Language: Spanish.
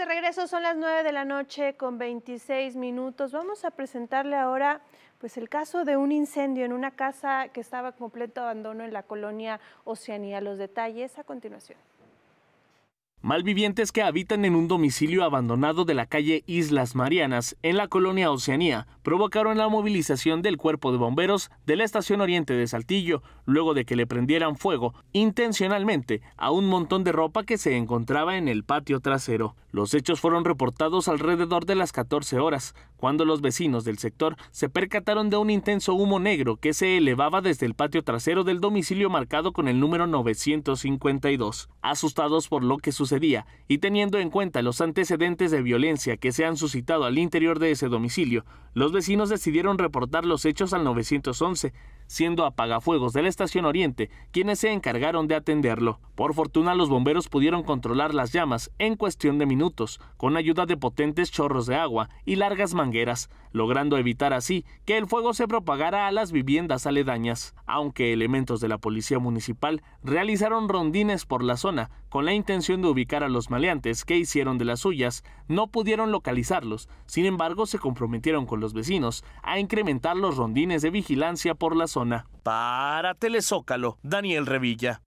de regreso, son las 9 de la noche con 26 minutos. Vamos a presentarle ahora pues el caso de un incendio en una casa que estaba completo abandono en la colonia Oceanía. Los detalles a continuación. Malvivientes que habitan en un domicilio abandonado de la calle Islas Marianas, en la colonia Oceanía, provocaron la movilización del cuerpo de bomberos de la estación oriente de Saltillo, luego de que le prendieran fuego intencionalmente a un montón de ropa que se encontraba en el patio trasero. Los hechos fueron reportados alrededor de las 14 horas, cuando los vecinos del sector se percataron de un intenso humo negro que se elevaba desde el patio trasero del domicilio marcado con el número 952. Asustados por lo que sucedió, y teniendo en cuenta los antecedentes de violencia que se han suscitado al interior de ese domicilio, los vecinos decidieron reportar los hechos al 911, siendo apagafuegos de la Estación Oriente quienes se encargaron de atenderlo. Por fortuna, los bomberos pudieron controlar las llamas en cuestión de minutos, con ayuda de potentes chorros de agua y largas mangueras, logrando evitar así que el fuego se propagara a las viviendas aledañas, aunque elementos de la policía municipal realizaron rondines por la zona con la intención de ubicar a los maleantes que hicieron de las suyas no pudieron localizarlos, sin embargo se comprometieron con los vecinos a incrementar los rondines de vigilancia por la zona. Para Telezócalo, Daniel Revilla.